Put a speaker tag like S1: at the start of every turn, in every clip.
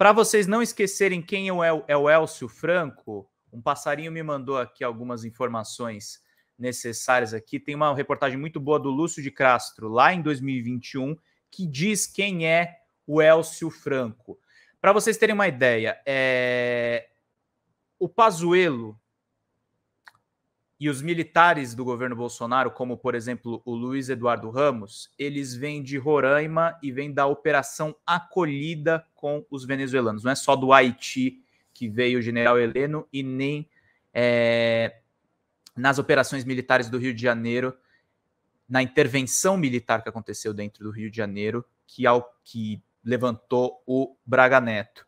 S1: Para vocês não esquecerem quem é o, é o Elcio Franco, um passarinho me mandou aqui algumas informações necessárias aqui. Tem uma reportagem muito boa do Lúcio de Castro, lá em 2021, que diz quem é o Elcio Franco. Para vocês terem uma ideia, é... o Pazuello e os militares do governo Bolsonaro, como por exemplo o Luiz Eduardo Ramos, eles vêm de Roraima e vêm da operação acolhida com os venezuelanos. Não é só do Haiti que veio o general Heleno e nem é, nas operações militares do Rio de Janeiro, na intervenção militar que aconteceu dentro do Rio de Janeiro, que, ao, que levantou o Braga Neto.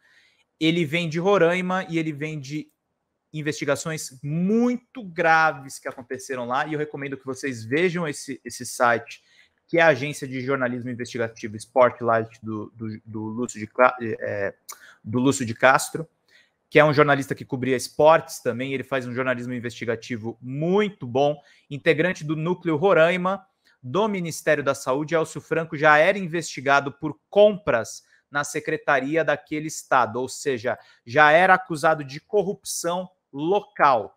S1: Ele vem de Roraima e ele vem de investigações muito graves que aconteceram lá, e eu recomendo que vocês vejam esse, esse site, que é a agência de jornalismo investigativo Sportlight do, do, do, Lúcio, de, é, do Lúcio de Castro, que é um jornalista que cobria esportes também, ele faz um jornalismo investigativo muito bom, integrante do Núcleo Roraima, do Ministério da Saúde, Elcio Franco já era investigado por compras na secretaria daquele estado, ou seja, já era acusado de corrupção local.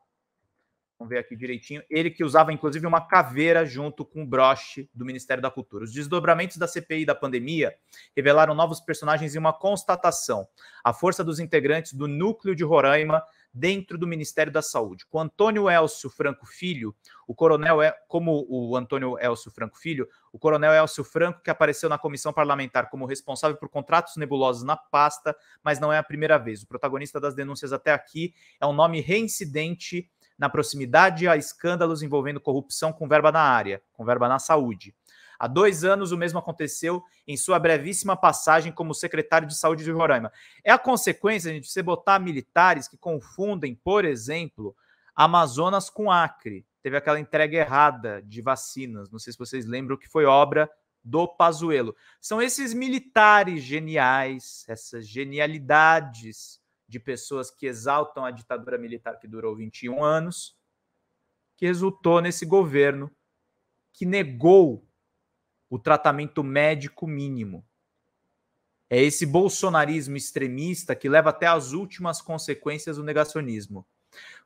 S1: Vamos ver aqui direitinho. Ele que usava, inclusive, uma caveira junto com o broche do Ministério da Cultura. Os desdobramentos da CPI da pandemia revelaram novos personagens e uma constatação. A força dos integrantes do núcleo de Roraima dentro do Ministério da Saúde. Com Antônio Elcio Franco Filho, o coronel é como o Antônio Elcio Franco Filho, o coronel Elcio Franco que apareceu na comissão parlamentar como responsável por contratos nebulosos na pasta, mas não é a primeira vez. O protagonista das denúncias até aqui é um nome reincidente na proximidade a escândalos envolvendo corrupção com verba na área, com verba na saúde. Há dois anos, o mesmo aconteceu em sua brevíssima passagem como secretário de saúde de Roraima. É a consequência, gente, de você botar militares que confundem, por exemplo, Amazonas com Acre. Teve aquela entrega errada de vacinas. Não sei se vocês lembram que foi obra do Pazuello. São esses militares geniais, essas genialidades de pessoas que exaltam a ditadura militar que durou 21 anos, que resultou nesse governo que negou o tratamento médico mínimo. É esse bolsonarismo extremista que leva até as últimas consequências do negacionismo.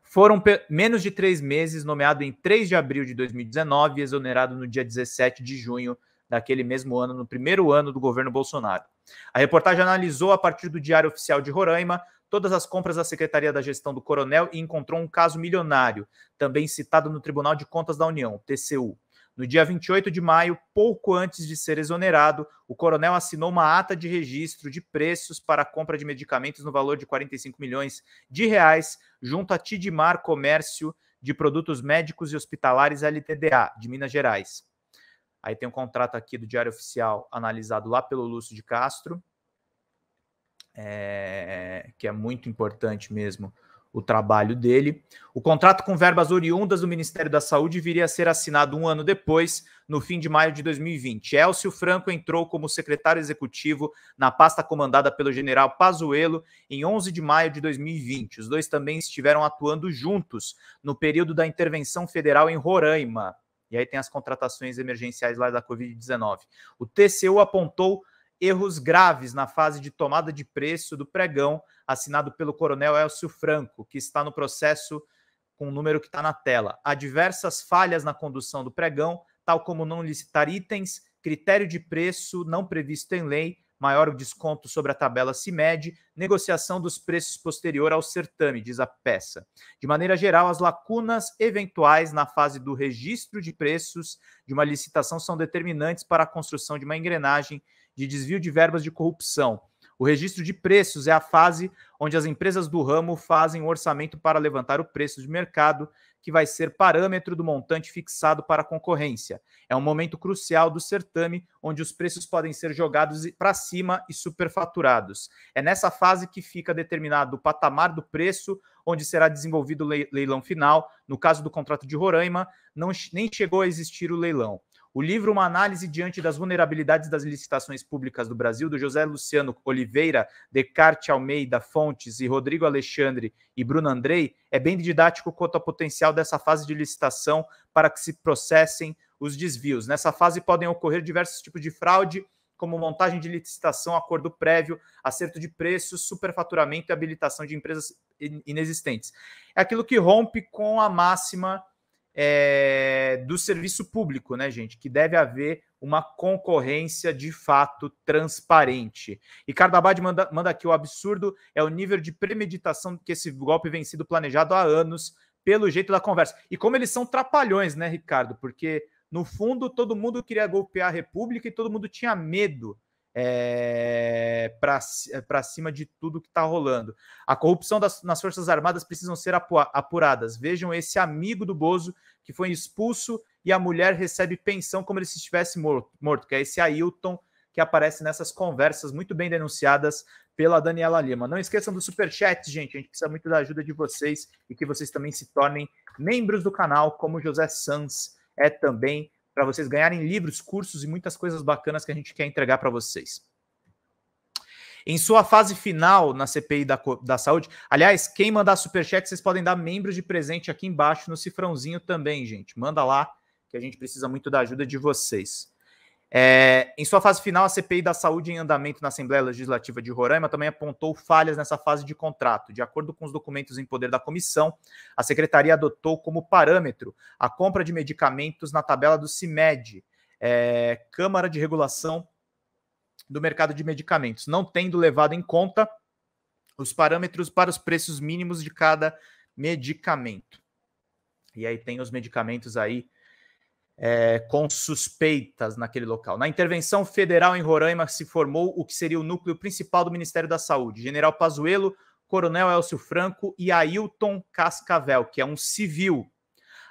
S1: Foram menos de três meses, nomeado em 3 de abril de 2019 e exonerado no dia 17 de junho daquele mesmo ano, no primeiro ano do governo Bolsonaro. A reportagem analisou, a partir do Diário Oficial de Roraima, todas as compras da Secretaria da Gestão do Coronel e encontrou um caso milionário, também citado no Tribunal de Contas da União, TCU. No dia 28 de maio, pouco antes de ser exonerado, o coronel assinou uma ata de registro de preços para a compra de medicamentos no valor de 45 milhões de reais junto a Tidimar Comércio de Produtos Médicos e Hospitalares LTDA, de Minas Gerais. Aí tem um contrato aqui do Diário Oficial, analisado lá pelo Lúcio de Castro, é, que é muito importante mesmo o trabalho dele. O contrato com verbas oriundas do Ministério da Saúde viria a ser assinado um ano depois, no fim de maio de 2020. Elcio Franco entrou como secretário executivo na pasta comandada pelo general Pazuello em 11 de maio de 2020. Os dois também estiveram atuando juntos no período da intervenção federal em Roraima. E aí tem as contratações emergenciais lá da Covid-19. O TCU apontou erros graves na fase de tomada de preço do pregão assinado pelo coronel Elcio Franco, que está no processo com o número que está na tela. Há diversas falhas na condução do pregão, tal como não licitar itens, critério de preço não previsto em lei, maior o desconto sobre a tabela Cimed, negociação dos preços posterior ao certame, diz a peça. De maneira geral, as lacunas eventuais na fase do registro de preços de uma licitação são determinantes para a construção de uma engrenagem de desvio de verbas de corrupção. O registro de preços é a fase onde as empresas do ramo fazem um orçamento para levantar o preço de mercado, que vai ser parâmetro do montante fixado para a concorrência. É um momento crucial do certame, onde os preços podem ser jogados para cima e superfaturados. É nessa fase que fica determinado o patamar do preço, onde será desenvolvido o leilão final. No caso do contrato de Roraima, não, nem chegou a existir o leilão. O livro Uma Análise Diante das Vulnerabilidades das Licitações Públicas do Brasil, do José Luciano Oliveira, Descartes Almeida Fontes e Rodrigo Alexandre e Bruno Andrei, é bem didático quanto ao potencial dessa fase de licitação para que se processem os desvios. Nessa fase podem ocorrer diversos tipos de fraude, como montagem de licitação, acordo prévio, acerto de preços, superfaturamento e habilitação de empresas inexistentes. É aquilo que rompe com a máxima é, do serviço público, né, gente? Que deve haver uma concorrência de fato transparente. E Cardabad manda, manda aqui: o absurdo é o nível de premeditação que esse golpe vem sido planejado há anos, pelo jeito da conversa. E como eles são trapalhões, né, Ricardo? Porque no fundo todo mundo queria golpear a República e todo mundo tinha medo é, eh, para eh, cima de tudo que está rolando. A corrupção das, nas Forças Armadas precisam ser apuradas. Vejam esse amigo do Bozo que foi expulso e a mulher recebe pensão como ele se estivesse morto, morto que é esse Ailton que aparece nessas conversas muito bem denunciadas pela Daniela Lima. Não esqueçam do super chat, gente. A gente precisa muito da ajuda de vocês e que vocês também se tornem membros do canal, como José Sanz é também para vocês ganharem livros, cursos e muitas coisas bacanas que a gente quer entregar para vocês. Em sua fase final na CPI da, da saúde, aliás, quem mandar superchat, vocês podem dar membros de presente aqui embaixo no cifrãozinho também, gente. Manda lá, que a gente precisa muito da ajuda de vocês. É, em sua fase final, a CPI da Saúde em andamento na Assembleia Legislativa de Roraima também apontou falhas nessa fase de contrato. De acordo com os documentos em poder da comissão, a secretaria adotou como parâmetro a compra de medicamentos na tabela do CIMED, é, Câmara de Regulação do Mercado de Medicamentos, não tendo levado em conta os parâmetros para os preços mínimos de cada medicamento. E aí tem os medicamentos aí é, com suspeitas naquele local. Na intervenção federal em Roraima se formou o que seria o núcleo principal do Ministério da Saúde. General Pazuello, Coronel Elcio Franco e Ailton Cascavel, que é um civil.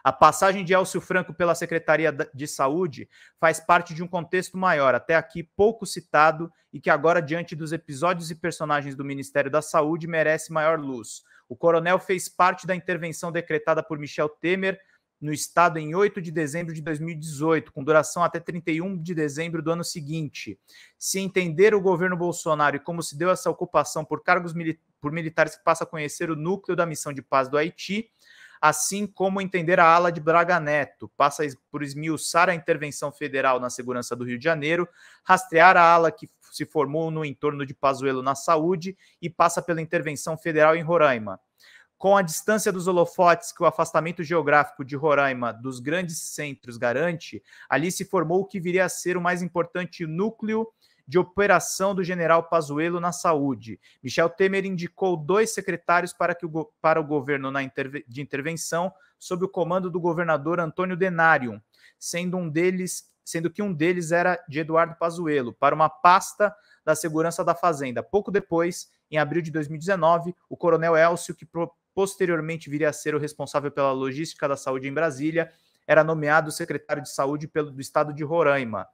S1: A passagem de Elcio Franco pela Secretaria de Saúde faz parte de um contexto maior, até aqui pouco citado, e que agora, diante dos episódios e personagens do Ministério da Saúde, merece maior luz. O coronel fez parte da intervenção decretada por Michel Temer no estado em 8 de dezembro de 2018, com duração até 31 de dezembro do ano seguinte. Se entender o governo Bolsonaro e como se deu essa ocupação por cargos mili por militares que passa a conhecer o núcleo da missão de paz do Haiti, assim como entender a ala de Braga Neto, passa por esmiuçar a intervenção federal na segurança do Rio de Janeiro, rastrear a ala que se formou no entorno de Pazuello na saúde e passa pela intervenção federal em Roraima. Com a distância dos holofotes que o afastamento geográfico de Roraima dos grandes centros garante, ali se formou o que viria a ser o mais importante núcleo de operação do general Pazuello na saúde. Michel Temer indicou dois secretários para, que o, para o governo na interve, de intervenção sob o comando do governador Antônio Denário, sendo um deles, sendo que um deles era de Eduardo Pazuello, para uma pasta da segurança da fazenda. Pouco depois, em abril de 2019, o coronel Elcio que pro, posteriormente viria a ser o responsável pela logística da saúde em Brasília, era nomeado secretário de saúde pelo, do estado de Roraima.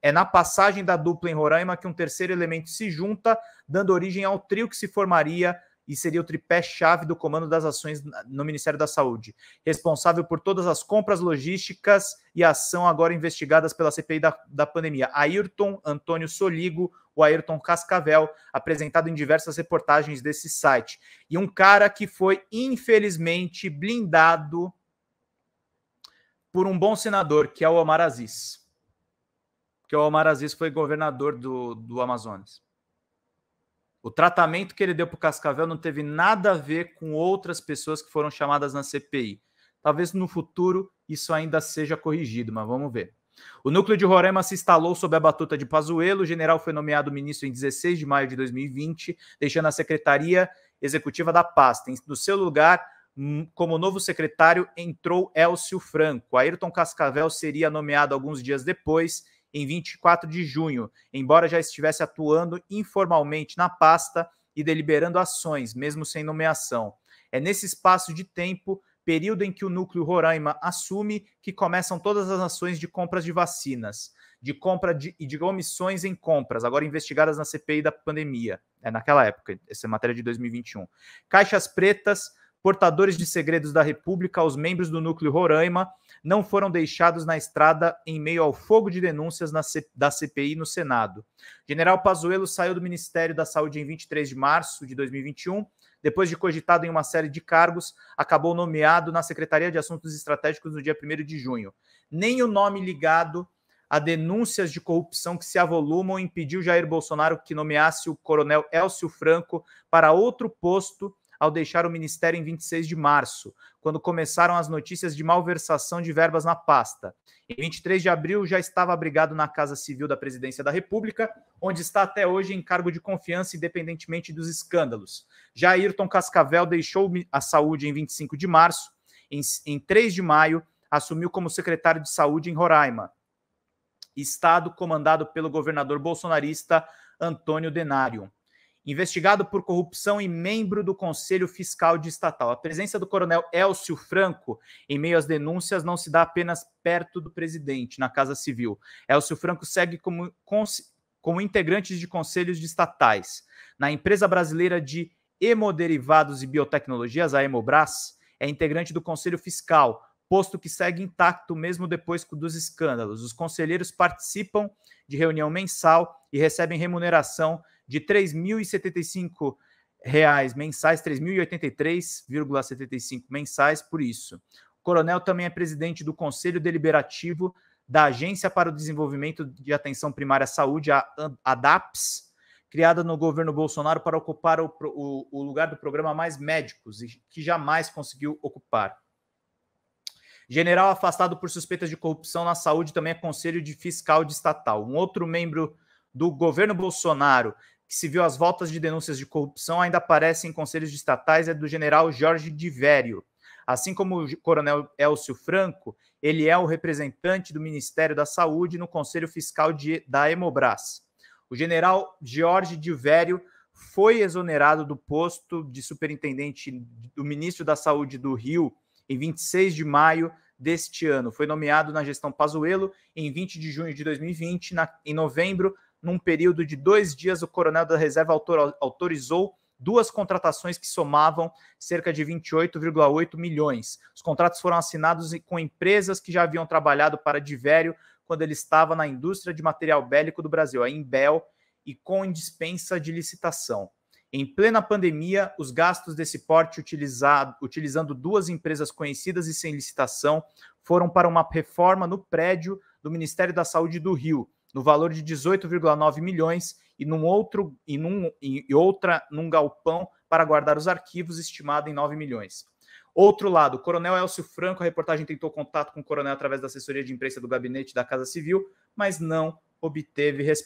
S1: É na passagem da dupla em Roraima que um terceiro elemento se junta, dando origem ao trio que se formaria e seria o tripé-chave do comando das ações no Ministério da Saúde, responsável por todas as compras logísticas e ação agora investigadas pela CPI da, da pandemia. Ayrton Antônio Soligo, o Ayrton Cascavel, apresentado em diversas reportagens desse site. E um cara que foi, infelizmente, blindado por um bom senador, que é o Omar Aziz. Que é o Omar Aziz foi governador do, do Amazonas. O tratamento que ele deu para o Cascavel não teve nada a ver com outras pessoas que foram chamadas na CPI. Talvez no futuro isso ainda seja corrigido, mas vamos ver. O núcleo de Roraima se instalou sob a batuta de Pazuello. O general foi nomeado ministro em 16 de maio de 2020, deixando a secretaria executiva da pasta. No seu lugar, hum, como novo secretário, entrou Elcio Franco. Ayrton Cascavel seria nomeado alguns dias depois em 24 de junho, embora já estivesse atuando informalmente na pasta e deliberando ações, mesmo sem nomeação. É nesse espaço de tempo, período em que o núcleo Roraima assume, que começam todas as ações de compras de vacinas, de compra de, e de omissões em compras, agora investigadas na CPI da pandemia. É naquela época, essa é matéria de 2021. Caixas pretas, portadores de segredos da República, aos membros do núcleo Roraima não foram deixados na estrada em meio ao fogo de denúncias C... da CPI no Senado. General Pazuello saiu do Ministério da Saúde em 23 de março de 2021. Depois de cogitado em uma série de cargos, acabou nomeado na Secretaria de Assuntos Estratégicos no dia 1 de junho. Nem o nome ligado a denúncias de corrupção que se avolumam impediu Jair Bolsonaro que nomeasse o coronel Elcio Franco para outro posto ao deixar o ministério em 26 de março, quando começaram as notícias de malversação de verbas na pasta. Em 23 de abril, já estava abrigado na Casa Civil da Presidência da República, onde está até hoje em cargo de confiança, independentemente dos escândalos. Já Ayrton Cascavel deixou a saúde em 25 de março. Em, em 3 de maio, assumiu como secretário de saúde em Roraima, estado comandado pelo governador bolsonarista Antônio Denário investigado por corrupção e membro do Conselho Fiscal de Estatal. A presença do coronel Elcio Franco em meio às denúncias não se dá apenas perto do presidente, na Casa Civil. Elcio Franco segue como, como integrantes de conselhos de estatais. Na empresa brasileira de hemoderivados e biotecnologias, a Hemobras, é integrante do Conselho Fiscal, posto que segue intacto mesmo depois dos escândalos. Os conselheiros participam de reunião mensal e recebem remuneração de R$ 3.075 reais mensais, 3.083,75 mensais por isso. O coronel também é presidente do Conselho Deliberativo da Agência para o Desenvolvimento de Atenção Primária à Saúde, a ADAPS, criada no governo Bolsonaro para ocupar o, o, o lugar do programa Mais Médicos, que jamais conseguiu ocupar. General afastado por suspeitas de corrupção na saúde também é conselho de fiscal de estatal. Um outro membro do governo Bolsonaro que se viu às voltas de denúncias de corrupção ainda aparece em conselhos estatais é do general Jorge Divério. Assim como o coronel Elcio Franco, ele é o representante do Ministério da Saúde no Conselho Fiscal de, da Hemobras. O general Jorge Divério foi exonerado do posto de superintendente do ministro da Saúde do Rio em 26 de maio deste ano. Foi nomeado na gestão Pazuello em 20 de junho de 2020. Na, em novembro, num período de dois dias, o coronel da reserva autorizou duas contratações que somavam cerca de 28,8 milhões. Os contratos foram assinados com empresas que já haviam trabalhado para Divério quando ele estava na indústria de material bélico do Brasil, a Imbel, e com dispensa de licitação. Em plena pandemia, os gastos desse porte utilizado, utilizando duas empresas conhecidas e sem licitação foram para uma reforma no prédio do Ministério da Saúde do Rio, no valor de 18,9 milhões e num outro e, num, e outra num galpão para guardar os arquivos, estimado em 9 milhões. Outro lado, o Coronel Elcio Franco, a reportagem tentou contato com o coronel através da assessoria de imprensa do gabinete da Casa Civil, mas não obteve resposta.